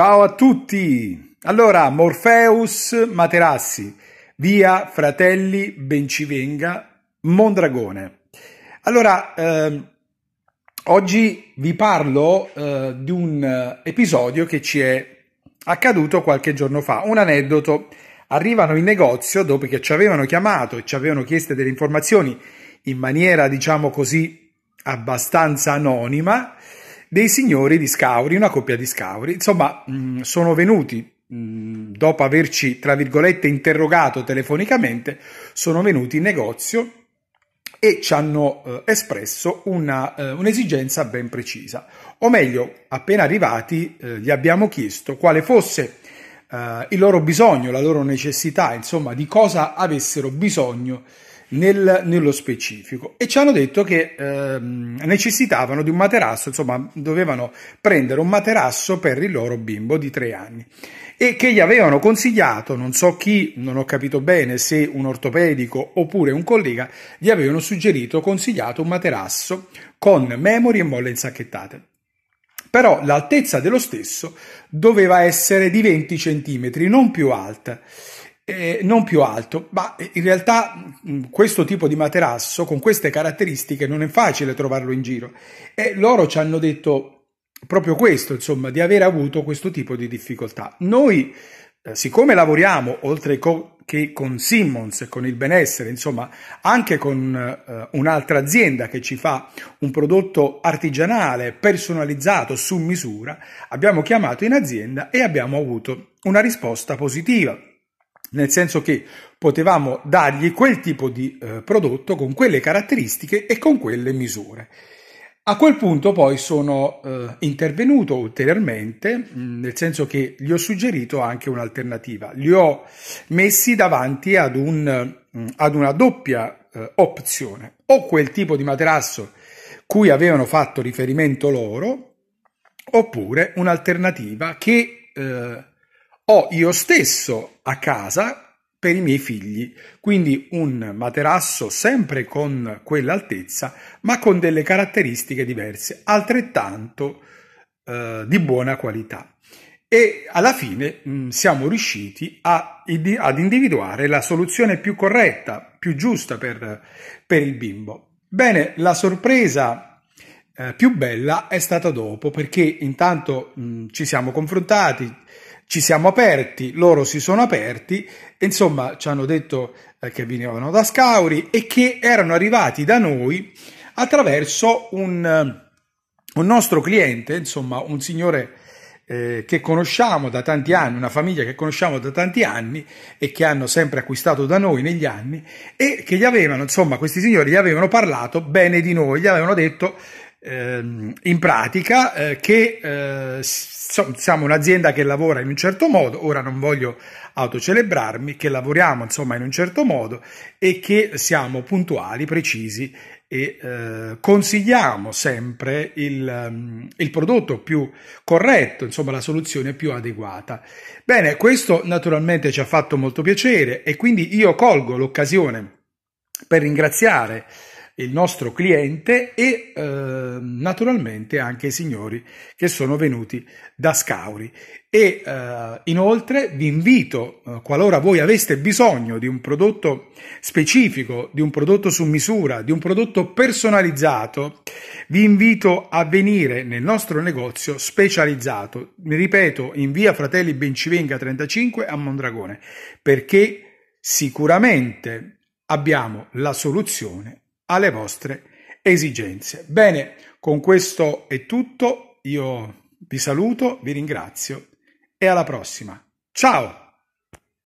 Ciao a tutti! Allora, Morpheus Materassi, via Fratelli Bencivenga, Mondragone. Allora, eh, oggi vi parlo eh, di un episodio che ci è accaduto qualche giorno fa, un aneddoto. Arrivano in negozio dopo che ci avevano chiamato e ci avevano chiesto delle informazioni in maniera, diciamo così, abbastanza anonima dei signori di Scauri, una coppia di Scauri. Insomma, mh, mm, sono venuti mh, mm, dopo averci, tra virgolette, interrogato telefonicamente, sono venuti in negozio e ci hanno eh, espresso una, eh, un'esigenza ben precisa. O meglio, appena arrivati, eh, gli abbiamo chiesto quale fosse eh, il loro bisogno, la loro necessità, insomma, di cosa avessero bisogno nel, nello specifico e ci hanno detto che eh, necessitavano di un materasso, insomma dovevano prendere un materasso per il loro bimbo di tre anni e che gli avevano consigliato, non so chi, non ho capito bene se un ortopedico oppure un collega, gli avevano suggerito, consigliato un materasso con memory e molle insacchettate però l'altezza dello stesso doveva essere di 20 cm, non più alta eh, non più alto, ma eh, in realtà mm, questo tipo di materasso con queste caratteristiche non è facile trovarlo in giro e loro ci hanno detto proprio questo, insomma, di aver avuto questo tipo di difficoltà. Noi, eh, siccome lavoriamo oltre che con Simmons e con il benessere, insomma, anche con eh, un'altra azienda che ci fa un prodotto artigianale, personalizzato, su misura, abbiamo chiamato in azienda e abbiamo avuto una risposta positiva nel senso che potevamo dargli quel tipo di eh, prodotto con quelle caratteristiche e con quelle misure. A quel punto poi sono eh, intervenuto ulteriormente, mh, nel senso che gli ho suggerito anche un'alternativa, li ho messi davanti ad, un, mh, ad una doppia eh, opzione, o quel tipo di materasso cui avevano fatto riferimento loro, oppure un'alternativa che eh, ho io stesso a casa per i miei figli, quindi un materasso sempre con quell'altezza, ma con delle caratteristiche diverse, altrettanto eh, di buona qualità. E alla fine mh, mm, siamo riusciti a, ad individuare la soluzione più corretta, più giusta per, per il bimbo. Bene, la sorpresa eh, più bella è stata dopo, perché intanto mh, mm, ci siamo confrontati, ci siamo aperti, loro si sono aperti, insomma ci hanno detto eh, che venivano da Scauri e che erano arrivati da noi attraverso un, eh, un nostro cliente, insomma un signore eh, che conosciamo da tanti anni, una famiglia che conosciamo da tanti anni e che hanno sempre acquistato da noi negli anni e che gli avevano, insomma questi signori gli avevano parlato bene di noi, gli avevano detto Ehm, in pratica eh, che eh, so, siamo un'azienda che lavora in un certo modo, ora non voglio autocelebrarmi, che lavoriamo insomma in un certo modo e che siamo puntuali, precisi e eh, consigliamo sempre il, ehm, il, prodotto più corretto, insomma la soluzione più adeguata. Bene, questo naturalmente ci ha fatto molto piacere e quindi io colgo l'occasione per ringraziare il nostro cliente e eh, naturalmente anche i signori che sono venuti da Scauri. E eh, inoltre vi invito, eh, qualora voi aveste bisogno di un prodotto specifico, di un prodotto su misura, di un prodotto personalizzato, vi invito a venire nel nostro negozio specializzato, mi ripeto, in via Fratelli Bencivenga 35 a Mondragone, perché sicuramente abbiamo la soluzione alle vostre esigenze. Bene, con questo è tutto, io vi saluto, vi ringrazio e alla prossima. Ciao!